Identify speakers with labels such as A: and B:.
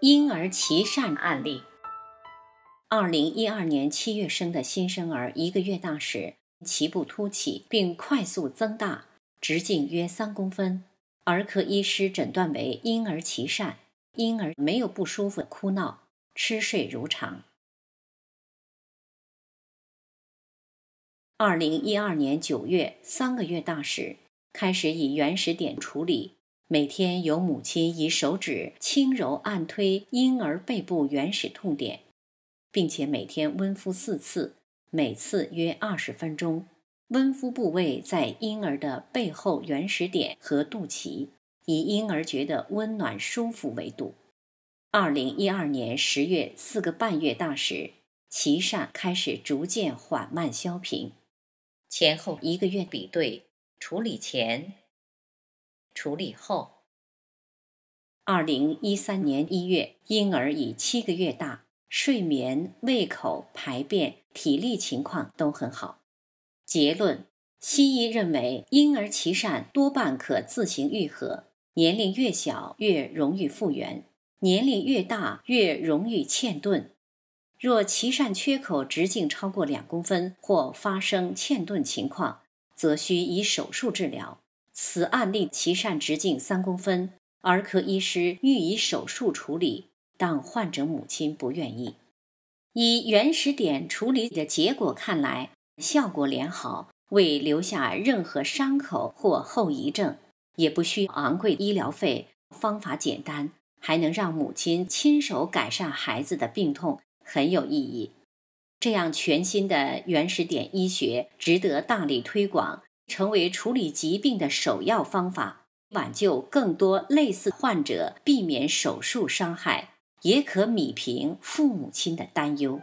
A: 婴儿脐疝案例：二零一二年七月生的新生儿，一个月大时脐部凸起并快速增大，直径约三公分。儿科医师诊断为婴儿脐疝。婴儿没有不舒服、哭闹，吃睡如常。二零一二年九月，三个月大时开始以原始点处理。每天由母亲以手指轻柔按推婴儿背部原始痛点，并且每天温敷四次，每次约二十分钟。温敷部位在婴儿的背后原始点和肚脐，以婴儿觉得温暖舒服为度。二零一二年十月，四个半月大时，脐疝开始逐渐缓慢消平，前后一个月比对处理前。处理后，二零一三年一月，婴儿已七个月大，睡眠、胃口、排便、体力情况都很好。结论：西医认为，婴儿脐疝多半可自行愈合，年龄越小越容易复原，年龄越大越容易嵌顿。若脐疝缺口直径超过两公分或发生嵌顿情况，则需以手术治疗。此案例脐疝直径三公分，儿科医师欲以手术处理，但患者母亲不愿意。以原始点处理的结果看来，效果良好，未留下任何伤口或后遗症，也不需昂贵医疗费，方法简单，还能让母亲亲手改善孩子的病痛，很有意义。这样全新的原始点医学值得大力推广。成为处理疾病的首要方法，挽救更多类似患者，避免手术伤害，也可米平父母亲的担忧。